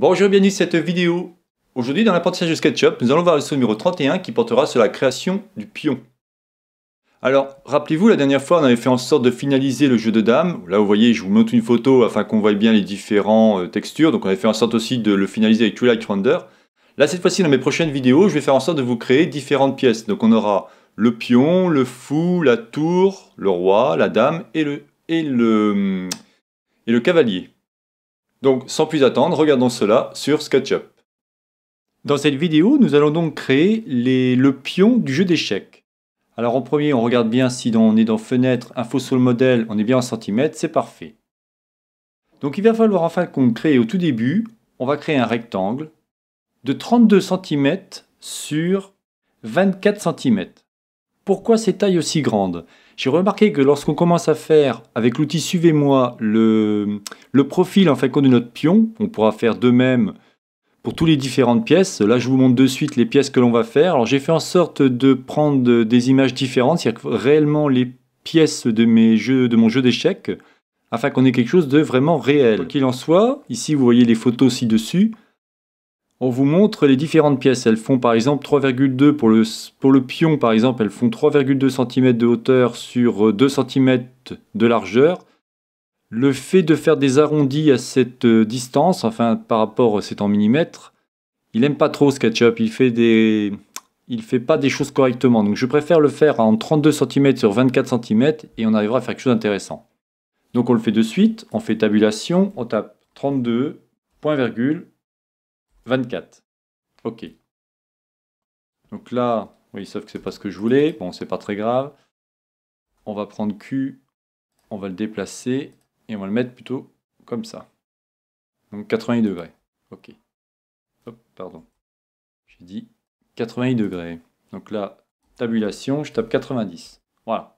Bonjour et bienvenue à cette vidéo. Aujourd'hui dans l'apprentissage de SketchUp, nous allons voir le saut numéro 31 qui portera sur la création du pion. Alors, rappelez-vous, la dernière fois on avait fait en sorte de finaliser le jeu de dames. Là vous voyez, je vous montre une photo afin qu'on voie bien les différentes euh, textures. Donc on avait fait en sorte aussi de le finaliser avec Light Render. Là cette fois-ci dans mes prochaines vidéos, je vais faire en sorte de vous créer différentes pièces. Donc on aura le pion, le fou, la tour, le roi, la dame et le, et le, hum, et le cavalier. Donc sans plus attendre, regardons cela sur SketchUp. Dans cette vidéo, nous allons donc créer les, le pion du jeu d'échecs. Alors en premier, on regarde bien si on est dans fenêtre, info sur le modèle, on est bien en centimètres, c'est parfait. Donc il va falloir enfin qu'on crée au tout début, on va créer un rectangle de 32 cm sur 24 cm pourquoi ces tailles aussi grandes J'ai remarqué que lorsqu'on commence à faire, avec l'outil Suivez-moi, le, profil en fin de notre pion, on pourra faire de même pour toutes les différentes pièces. Là, je vous montre de suite les pièces que l'on va faire. Alors, j'ai fait en sorte de prendre des images différentes, c'est-à-dire réellement les pièces de, mes jeux, de mon jeu d'échecs, afin qu'on ait quelque chose de vraiment réel. Quoi Qu'il en soit, ici, vous voyez les photos ci-dessus on vous montre les différentes pièces. Elles font par exemple 3,2 pour le, pour le pion, par exemple, elles font 3,2 cm de hauteur sur 2 euh, cm de largeur. Le fait de faire des arrondis à cette euh, distance, enfin par rapport, euh, c'est en millimètres, il n'aime pas trop SketchUp, il fait fait pas des choses correctement. Donc je préfère le faire en 32 cm sur 24 cm et on arrivera à faire quelque chose d'intéressant. Donc on le fait de suite, on fait tabulation, on tape 32, point virgule, 24. Ok. Donc là, oui, sauf que c'est pas ce que je voulais. Bon, c'est pas très grave. On va prendre Q, on va le déplacer et on va le mettre plutôt comme ça. Donc 80 degrés. Ok. Hop, pardon. J'ai dit 80 degrés. Donc là, tabulation, je tape 90. Voilà.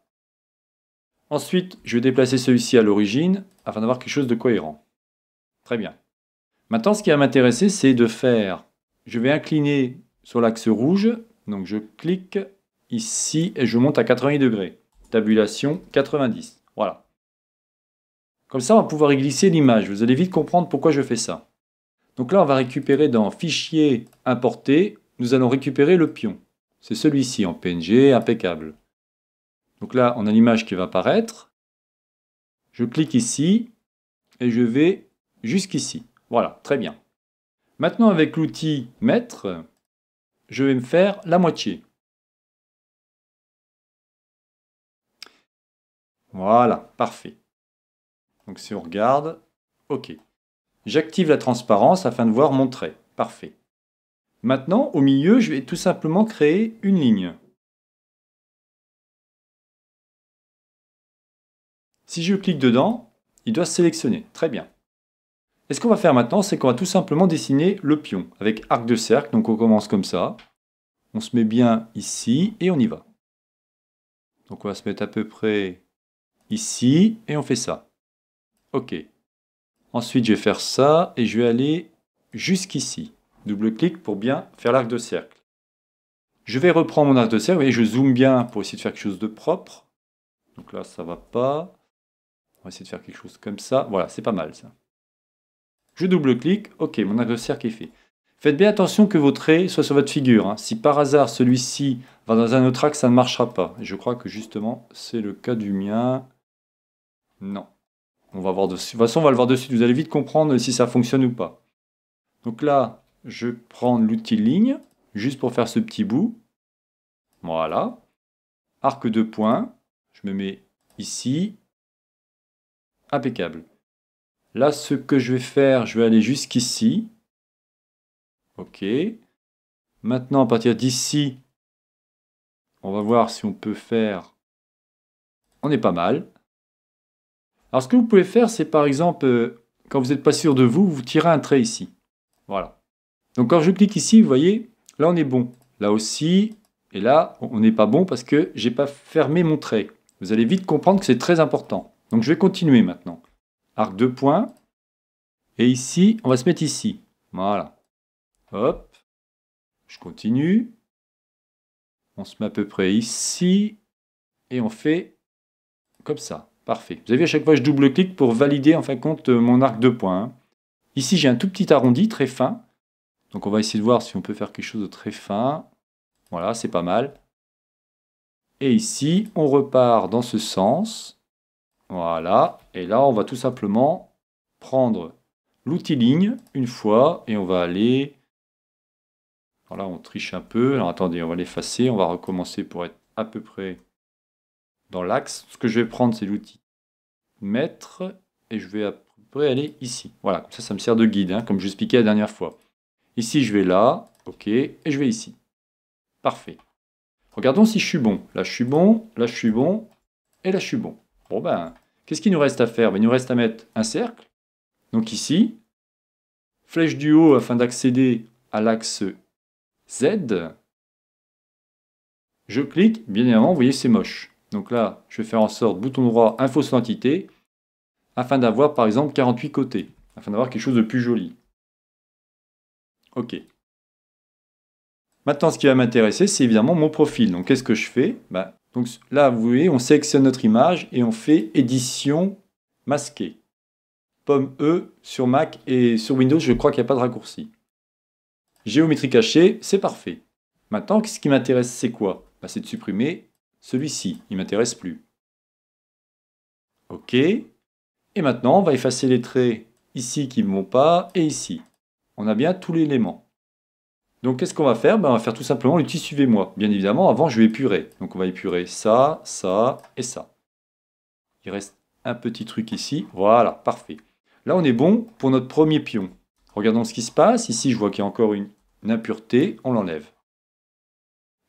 Ensuite, je vais déplacer celui-ci à l'origine afin d'avoir quelque chose de cohérent. Très bien. Maintenant, ce qui va m'intéresser, c'est de faire... Je vais incliner sur l'axe rouge, donc je clique ici et je monte à 80 degrés. Tabulation 90, voilà. Comme ça, on va pouvoir y glisser l'image. Vous allez vite comprendre pourquoi je fais ça. Donc là, on va récupérer dans Fichier, Importer, nous allons récupérer le pion. C'est celui-ci en PNG, impeccable. Donc là, on a l'image qui va apparaître. Je clique ici et je vais jusqu'ici. Voilà, très bien. Maintenant, avec l'outil Mettre, je vais me faire la moitié. Voilà, parfait. Donc si on regarde, OK. J'active la transparence afin de voir mon trait. Parfait. Maintenant, au milieu, je vais tout simplement créer une ligne. Si je clique dedans, il doit se sélectionner. Très bien. Et ce qu'on va faire maintenant, c'est qu'on va tout simplement dessiner le pion avec arc de cercle. Donc on commence comme ça. On se met bien ici et on y va. Donc on va se mettre à peu près ici et on fait ça. OK. Ensuite, je vais faire ça et je vais aller jusqu'ici. Double-clic pour bien faire l'arc de cercle. Je vais reprendre mon arc de cercle Vous voyez, je zoome bien pour essayer de faire quelque chose de propre. Donc là, ça ne va pas. On va essayer de faire quelque chose comme ça. Voilà, c'est pas mal ça. Je double-clique, ok, mon adversaire qui est fait. Faites bien attention que vos traits soient sur votre figure. Hein. Si par hasard celui-ci va dans un autre axe, ça ne marchera pas. Et je crois que justement, c'est le cas du mien. Non. On va voir De toute façon, on va le voir dessus. Vous allez vite comprendre si ça fonctionne ou pas. Donc là, je prends l'outil ligne, juste pour faire ce petit bout. Voilà. Arc de point. Je me mets ici. Impeccable. Là, ce que je vais faire, je vais aller jusqu'ici. OK. Maintenant, à partir d'ici, on va voir si on peut faire... On est pas mal. Alors, ce que vous pouvez faire, c'est par exemple, euh, quand vous n'êtes pas sûr de vous, vous tirez un trait ici. Voilà. Donc, quand je clique ici, vous voyez, là, on est bon. Là aussi, et là, on n'est pas bon parce que je n'ai pas fermé mon trait. Vous allez vite comprendre que c'est très important. Donc, je vais continuer maintenant arc de point Et ici, on va se mettre ici. Voilà. Hop. Je continue. On se met à peu près ici. Et on fait comme ça. Parfait. Vous avez vu, à chaque fois, je double clic pour valider, en fin de compte, mon arc de point hein. Ici, j'ai un tout petit arrondi, très fin. Donc, on va essayer de voir si on peut faire quelque chose de très fin. Voilà, c'est pas mal. Et ici, on repart dans ce sens. Voilà. Et là, on va tout simplement prendre l'outil ligne une fois et on va aller... Voilà, on triche un peu. Alors attendez, on va l'effacer. On va recommencer pour être à peu près dans l'axe. Ce que je vais prendre, c'est l'outil mettre et je vais à peu près aller ici. Voilà, ça, ça me sert de guide, hein, comme expliquais la dernière fois. Ici, je vais là, OK, et je vais ici. Parfait. Regardons si je suis bon. Là, je suis bon, là, je suis bon, et là, je suis bon. Bon, ben, Qu'est-ce qu'il nous reste à faire ben, Il nous reste à mettre un cercle, donc ici, flèche du haut afin d'accéder à l'axe Z. Je clique, bien évidemment, vous voyez c'est moche. Donc là, je vais faire en sorte, bouton droit, info sur l'entité, afin d'avoir par exemple 48 côtés, afin d'avoir quelque chose de plus joli. OK. Maintenant, ce qui va m'intéresser, c'est évidemment mon profil. Donc, qu'est-ce que je fais bah, donc, Là, vous voyez, on sélectionne notre image et on fait édition masquée. Pomme E sur Mac et sur Windows, je crois qu'il n'y a pas de raccourci. Géométrie cachée, c'est parfait. Maintenant, ce qui m'intéresse, c'est quoi bah, C'est de supprimer celui-ci, il ne m'intéresse plus. OK. Et maintenant, on va effacer les traits ici qui ne vont pas et ici. On a bien tout l'élément. Donc qu'est-ce qu'on va faire ben, On va faire tout simplement l'outil suivez-moi. Bien évidemment, avant je vais épurer. Donc on va épurer ça, ça et ça. Il reste un petit truc ici. Voilà, parfait. Là on est bon pour notre premier pion. Regardons ce qui se passe. Ici je vois qu'il y a encore une, impureté. On l'enlève.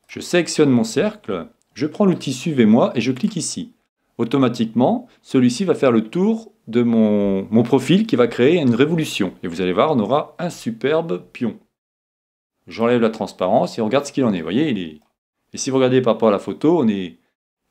Je sélectionne mon cercle. Je prends l'outil suivez-moi et je clique ici. Automatiquement, celui-ci va faire le tour de mon profil qui va créer une révolution. Et vous allez voir, on aura un superbe pion j'enlève la transparence et on regarde ce qu'il en est. Vous voyez, il est... Et si vous regardez par rapport à la photo, on est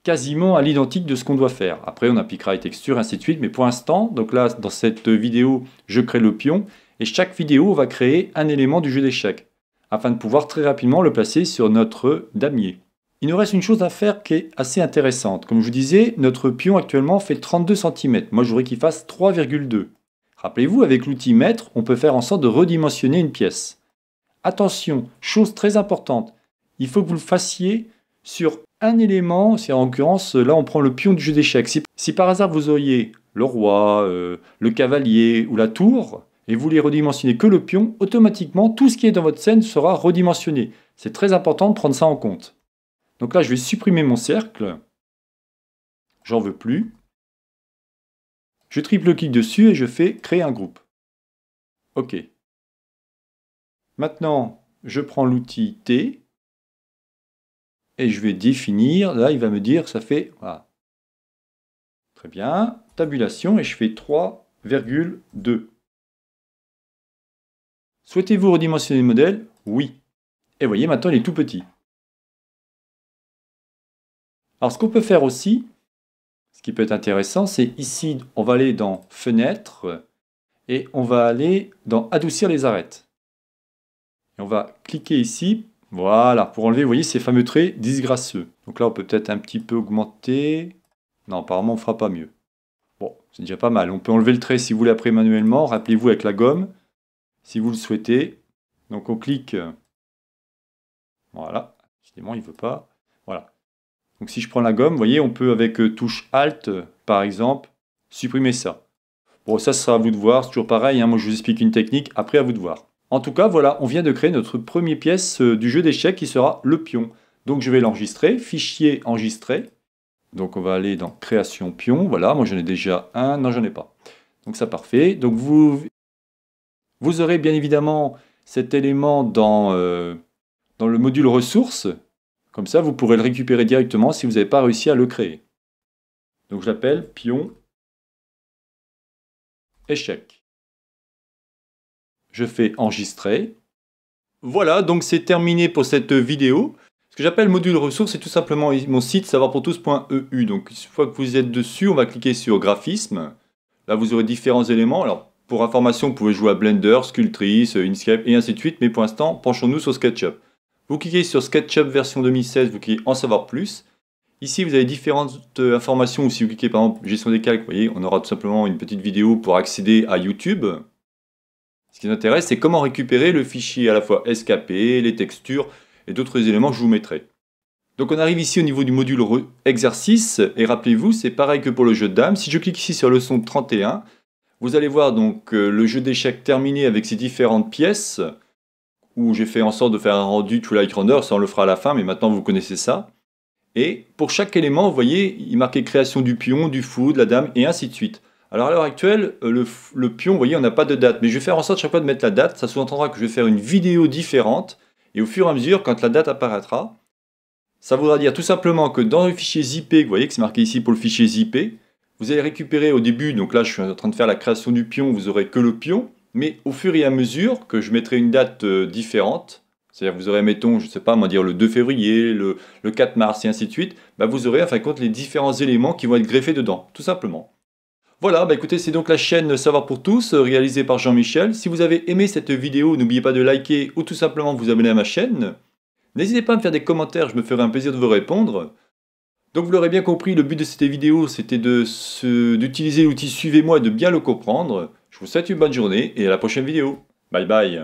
quasiment à l'identique de ce qu'on doit faire. Après, on appliquera les textures, ainsi de suite. Mais pour l'instant, donc là, dans cette vidéo, je crée le pion. Et chaque vidéo va créer un élément du jeu d'échecs, afin de pouvoir très rapidement le placer sur notre damier. Il nous reste une chose à faire qui est assez intéressante. Comme je vous disais, notre pion actuellement fait 32 cm. Moi, je voudrais qu'il fasse 3,2. Rappelez-vous, avec l'outil mètre, on peut faire en sorte de redimensionner une pièce attention, chose très importante, il faut que vous le fassiez sur un élément, c'est en l'occurrence, euh, là on prend le pion du jeu d'échecs. Si, par hasard vous auriez le roi, euh, le cavalier ou la tour, et vous les redimensionnez que le pion, automatiquement tout ce qui est dans votre scène sera redimensionné. C'est très important de prendre ça en compte. Donc là je vais supprimer mon cercle. J'en veux plus. Je triple-clique dessus et je fais créer un groupe. OK. Maintenant, je prends l'outil T et je vais définir. Là, il va me dire, ça fait... Très bien. Tabulation et je fais 3,2. Souhaitez-vous redimensionner le modèle Oui. Et voyez, maintenant, il est tout petit. Alors, ce qu'on peut faire aussi, ce qui peut être intéressant, c'est ici, on va aller dans Fenêtre et on va aller dans Adoucir les arêtes. Et on va cliquer ici, voilà, pour enlever, vous voyez, ces fameux traits disgracieux. Donc là, on peut peut-être un petit peu augmenter. Non, apparemment, on ne fera pas mieux. Bon, c'est déjà pas mal. On peut enlever le trait si vous voulez après manuellement. Rappelez-vous avec la gomme, si vous le souhaitez. Donc on clique. Voilà. Évidemment, il ne veut pas. Voilà. Donc si je prends la gomme, vous voyez, on peut avec euh, touche Alt, par exemple, supprimer ça. Bon, ça, sera à vous de voir. C'est toujours pareil. Hein. Moi, je vous explique une technique. Après, à vous de voir. En tout cas, voilà, on vient de créer notre première pièce euh, du jeu d'échecs qui sera le pion. Donc je vais l'enregistrer, fichier enregistré. Donc on va aller dans création pion, voilà, moi j'en ai déjà un, non j'en ai pas. Donc ça parfait. Donc vous, vous aurez bien évidemment cet élément dans, euh, dans le module ressources, comme ça vous pourrez le récupérer directement si vous n'avez pas réussi à le créer. Donc je l'appelle pion échec je fais enregistrer. Voilà, donc c'est terminé pour cette vidéo. Ce que j'appelle module ressources, c'est tout simplement mon site savoirpourtous.eu Donc une fois que vous êtes dessus, on va cliquer sur graphisme. Là, vous aurez différents éléments. Alors, pour information, vous pouvez jouer à Blender, Sculptris, Inkscape et ainsi de suite. Mais pour l'instant, penchons-nous sur SketchUp. Vous cliquez sur SketchUp version 2016, vous cliquez en savoir plus. Ici, vous avez différentes euh, informations. Si vous cliquez par exemple gestion des calques, vous voyez, on aura tout simplement une petite vidéo pour accéder à YouTube. Ce qui nous intéresse, c'est comment récupérer le fichier à la fois SKP, les textures et d'autres éléments que je vous mettrai. Donc on arrive ici au niveau du module exercice, et rappelez-vous, c'est pareil que pour le jeu de dames. Si je clique ici sur le son 31, vous allez voir donc euh, le jeu d'échecs terminé avec ses différentes pièces, où j'ai fait en sorte de faire un rendu to light runner, ça on le fera à la fin, mais maintenant vous connaissez ça. Et pour chaque élément, vous voyez, il marquait création du pion, du fou, de la dame, et ainsi de suite. Alors à l'heure actuelle, euh, le, pion, vous voyez, on n'a pas de date, mais je vais faire en sorte chaque fois de mettre la date, ça sous-entendra que je vais faire une vidéo différente, et au fur et à mesure, quand la date apparaîtra, ça voudra dire tout simplement que dans le fichier zip, vous voyez que c'est marqué ici pour le fichier ZIP, vous allez récupérer au début, donc là je suis en train de faire la création du pion, vous aurez que le pion, mais au fur et à mesure que je mettrai une date euh, différente, c'est-à-dire vous aurez, mettons, je ne sais pas, moi dire le 2 février, le, 4 mars et ainsi de suite, bah, vous aurez en fin de compte les différents éléments qui vont être greffés dedans, tout simplement. Voilà, bah écoutez, c'est donc la chaîne Savoir pour tous, euh, réalisée par Jean-Michel. Si vous avez aimé cette vidéo, n'oubliez pas de liker ou tout simplement vous abonner à ma chaîne. N'hésitez pas à me faire des commentaires, je me ferai un plaisir de vous répondre. Donc vous l'aurez bien compris, le but de cette vidéo, c'était d'utiliser l'outil Suivez-moi et de bien le comprendre. Je vous souhaite une bonne journée et à la prochaine vidéo. Bye bye